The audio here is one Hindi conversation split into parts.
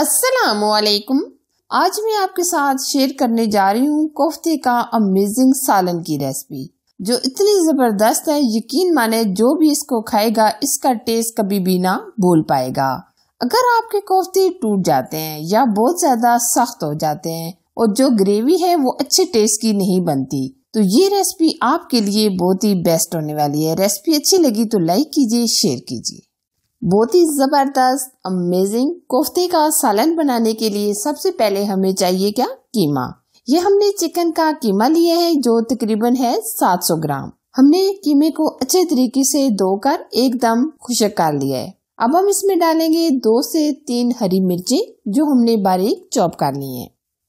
असलकुम आज मैं आपके साथ शेयर करने जा रही हूँ कोफ्ते का अमेजिंग सालन की रेसिपी जो इतनी ज़बरदस्त है यकीन माने जो भी इसको खाएगा इसका टेस्ट कभी भी ना भूल पाएगा अगर आपके कोफ्ते टूट जाते हैं या बहुत ज़्यादा सख्त हो जाते हैं और जो ग्रेवी है वो अच्छे टेस्ट की नहीं बनती तो ये रेसिपी आपके लिए बहुत ही बेस्ट होने वाली है रेसिपी अच्छी लगी तो लाइक कीजिए शेयर कीजिए बहुत ही ज़बरदस्त अमेजिंग कोफ्ते का सालन बनाने के लिए सबसे पहले हमें चाहिए क्या कीमा ये हमने चिकन का कीमा लिया है जो तकरीबन है 700 ग्राम हमने कीमे को अच्छे तरीके से धोकर एकदम खुशक कर लिया है अब हम इसमें डालेंगे दो से तीन हरी मिर्ची जो हमने बारीक चॉप कर ली है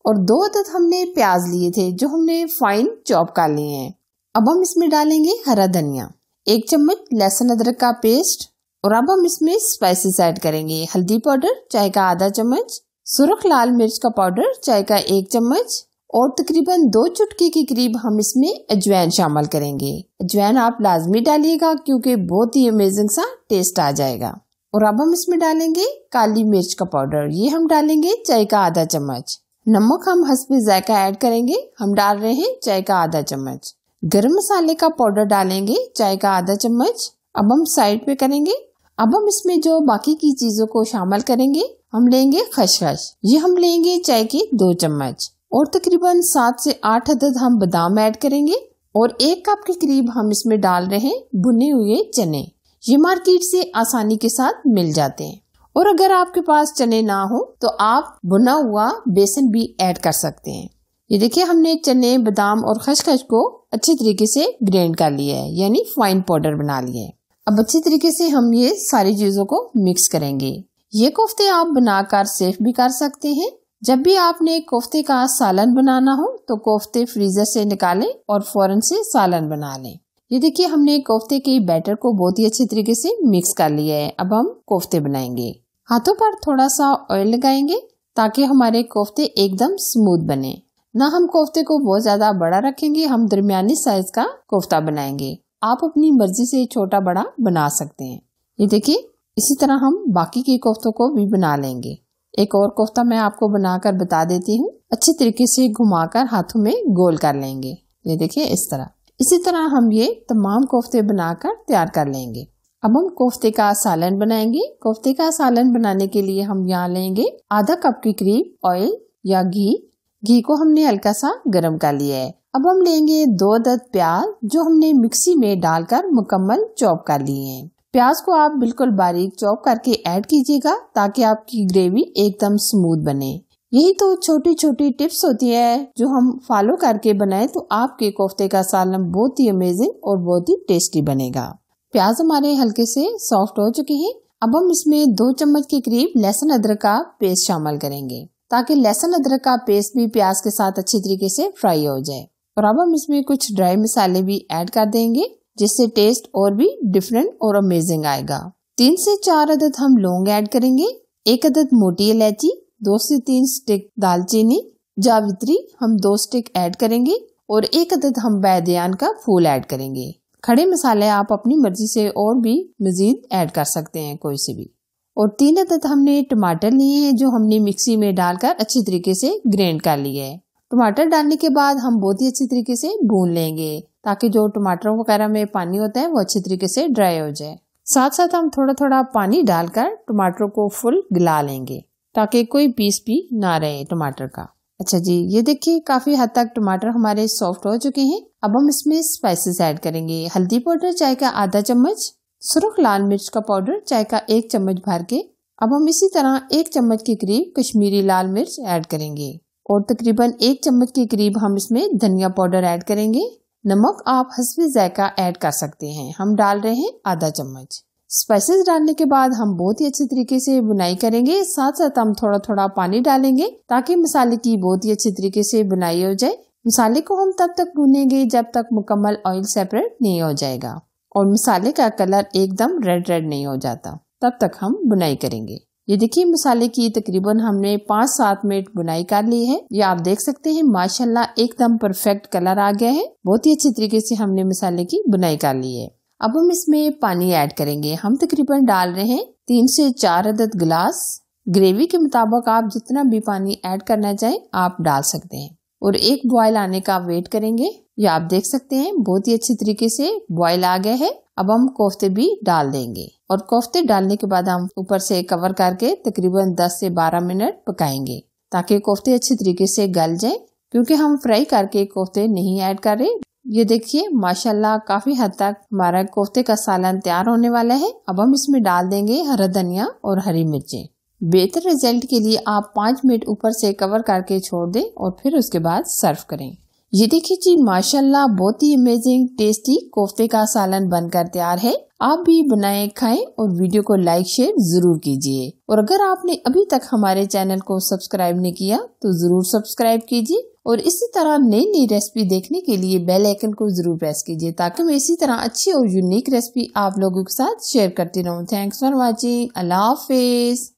और दो अदद हमने प्याज लिए थे जो हमने फाइन चॉप कर लिए हैं अब हम इसमें डालेंगे हरा धनिया एक चम्मच लहसुन अदरक का पेस्ट और अब हम इसमें स्पाइसेस ऐड करेंगे हल्दी पाउडर चाय का आधा चम्मच सुरख लाल मिर्च का पाउडर चाय का एक चम्मच और तकरीबन दो चुटकी के करीब हम इसमें अजवैन शामिल करेंगे अजवैन आप लाजमी डालिएगा क्योंकि बहुत ही अमेजिंग सा टेस्ट आ जाएगा और अब हम इसमें डालेंगे काली मिर्च का पाउडर ये हम डालेंगे चाय का आधा चम्मच नमक हम हंसपे जायका ऐड करेंगे हम डाल रहे हैं चाय का आधा चम्मच गर्म मसाले का पाउडर डालेंगे चाय का आधा चम्मच अब हम साइड पे करेंगे अब हम इसमें जो बाकी की चीजों को शामिल करेंगे हम लेंगे खशखश ये हम लेंगे चाय के दो चम्मच और तकरीबन सात से आठ अदद हम बादाम ऐड करेंगे और एक कप के करीब हम इसमें डाल रहे हैं भुने हुए चने ये मार्केट से आसानी के साथ मिल जाते हैं और अगर आपके पास चने ना हो तो आप भुना हुआ बेसन भी ऐड कर सकते हैं ये देखिए हमने चने बादाम और खसखस को अच्छे तरीके से ग्रेंड कर लिया है यानी फाइन पाउडर बना लिया है अब अच्छी तरीके से हम ये सारी चीज़ों को मिक्स करेंगे ये कोफ्ते आप बनाकर सेफ भी कर सकते हैं जब भी आपने कोफ्ते का सालन बनाना हो तो कोफ्ते फ्रीजर से निकालें और फौरन से सालन बना लें ये देखिए हमने कोफ्ते के बैटर को बहुत ही अच्छे तरीके से मिक्स कर लिया है अब हम कोफ्ते बनाएंगे हाथों पर थोड़ा सा ऑयल लगाएंगे ताकि हमारे कोफ्ते एकदम स्मूथ बने ना हम कोफ्ते को बहुत ज़्यादा बड़ा रखेंगे हम दरमियानी साइज का कोफ्ता बनाएंगे आप अपनी मर्जी से छोटा बड़ा बना सकते हैं ये देखिए इसी तरह हम बाकी के कोफ्तों को भी बना लेंगे एक और कोफ्ता मैं आपको बनाकर बता देती हूँ अच्छे तरीके से घुमाकर हाथों में गोल कर लेंगे ये देखिए इस तरह इसी तरह हम ये तमाम कोफ्ते बनाकर तैयार कर लेंगे अब हम कोफ्ते का सालन बनाएंगे कोफ्ते का सालन बनाने के लिए हम यहाँ लेंगे आधा कप की क्रीम ऑयल या घी घी को हमने हल्का सा गर्म कर लिया है अब हम लेंगे दो अदद प्याज जो हमने मिक्सी में डालकर मुकम्मल चॉप कर लिए हैं प्याज को आप बिल्कुल बारीक चॉप करके ऐड कीजिएगा ताकि आपकी ग्रेवी एकदम स्मूथ बने यही तो छोटी छोटी टिप्स होती है जो हम फॉलो करके बनाए तो आपके कोफ्ते का सालन बहुत ही अमेजिंग और बहुत ही टेस्टी बनेगा प्याज हमारे हल्के से सॉफ्ट हो चुके हैं अब हम इसमें दो चम्मच के करीब लहसुन अदरक का पेस्ट शामिल करेंगे ताकि लहसुन अदरक का पेस्ट भी प्याज के साथ अच्छे तरीके से फ्राई हो जाए और अब हम इसमें कुछ ड्राई मसाले भी ऐड कर देंगे जिससे टेस्ट और भी डिफरेंट और अमेजिंग आएगा तीन से चार अदद हम लौंग ऐड करेंगे एक अदद मोटी इलायची दो से तीन स्टिक दालचीनी जावित्री हम दो स्टिक ऐड करेंगे और एक अदद हम बैदयान का फूल ऐड करेंगे खड़े मसाले आप अपनी मर्जी से और भी मजीद ऐड कर सकते हैं कोई से भी और तीन अदद हमने टमाटर लिए हैं जो हमने मिक्सी में डालकर अच्छी तरीके से ग्रेंड कर लिए है टमाटर डालने के बाद हम बहुत ही अच्छी तरीके से भून लेंगे ताकि जो टमाटरों वगैरह में पानी होता है वो अच्छी तरीके से ड्राई हो जाए साथ साथ हम थोड़ा थोड़ा पानी डालकर टमाटरों को फुल गला लेंगे ताकि कोई पीस भी ना रहे टमाटर का अच्छा जी ये देखिए काफ़ी हद तक टमाटर हमारे सॉफ्ट हो चुके हैं अब हम इसमें स्पाइसेस ऐड करेंगे हल्दी पाउडर चाय का आधा चम्मच सुरख लाल मिर्च का पाउडर चाय का एक चम्मच भर के अब हम इसी तरह एक चम्मच के करीब कश्मीरी लाल मिर्च ऐड करेंगे और तकरीबन एक चम्मच के करीब हम इसमें धनिया पाउडर ऐड करेंगे नमक आप हसवे जायका ऐड कर सकते हैं हम डाल रहे हैं आधा चम्मच स्पाइसेस डालने के बाद हम बहुत ही अच्छे तरीके से बुनाई करेंगे साथ साथ हम थोड़ा थोड़ा पानी डालेंगे ताकि मसाले की बहुत ही अच्छे तरीके से बुनाई हो जाए मसाले को हम तब तक भूनेंगे जब तक मुकम्मल ऑयल सेपरेट नहीं हो जाएगा और मसाले का कलर एकदम रेड रेड नहीं हो जाता तब तक हम बुनाई करेंगे ये देखिए मसाले की तकरीबन हमने पांच सात मिनट बुनाई कर ली है ये आप देख सकते हैं माशाल्लाह एकदम परफेक्ट कलर आ गया है बहुत ही अच्छे तरीके से हमने मसाले की बुनाई कर ली है अब हम इसमें पानी ऐड करेंगे हम तकरीबन डाल रहे हैं तीन से चार अदद गिलास ग्रेवी के मुताबिक आप जितना भी पानी ऐड करना चाहें आप डाल सकते हैं और एक बॉयल आने का वेट करेंगे ये आप देख सकते हैं बहुत ही अच्छे तरीके से बॉयल आ गया है अब हम कोफ्ते भी डाल देंगे और कोफ्ते डालने के बाद हम ऊपर से कवर करके तकरीबन 10 से 12 मिनट पकाएंगे ताकि कोफ्ते अच्छे तरीके से गल जाए क्योंकि हम फ्राई करके कोफ्ते नहीं ऐड कर रहे ये देखिए माशाल्लाह काफी हद तक हमारा कोफ्ते का सालन तैयार होने वाला है अब हम इसमें डाल देंगे हरा धनिया और हरी मिर्चें बेहतर रिजल्ट के लिए आप पाँच मिनट ऊपर से कवर करके छोड़ दें और फिर उसके बाद सर्व करें ये देखिए जी माशाल्लाह बहुत ही अमेजिंग टेस्टी कोफ्ते का सालन बनकर तैयार है आप भी बनाए खाएं और वीडियो को लाइक शेयर जरूर कीजिए और अगर आपने अभी तक हमारे चैनल को सब्सक्राइब नहीं किया तो जरूर सब्सक्राइब कीजिए और इसी तरह नई नई रेसिपी देखने के लिए बेल आइकन को जरूर प्रेस कीजिए ताकि मैं इसी तरह अच्छी और यूनिक रेसिपी आप लोगों के साथ शेयर करती रहूँ थैंक्स फॉर वॉचिंग अल्लाह हाफिज़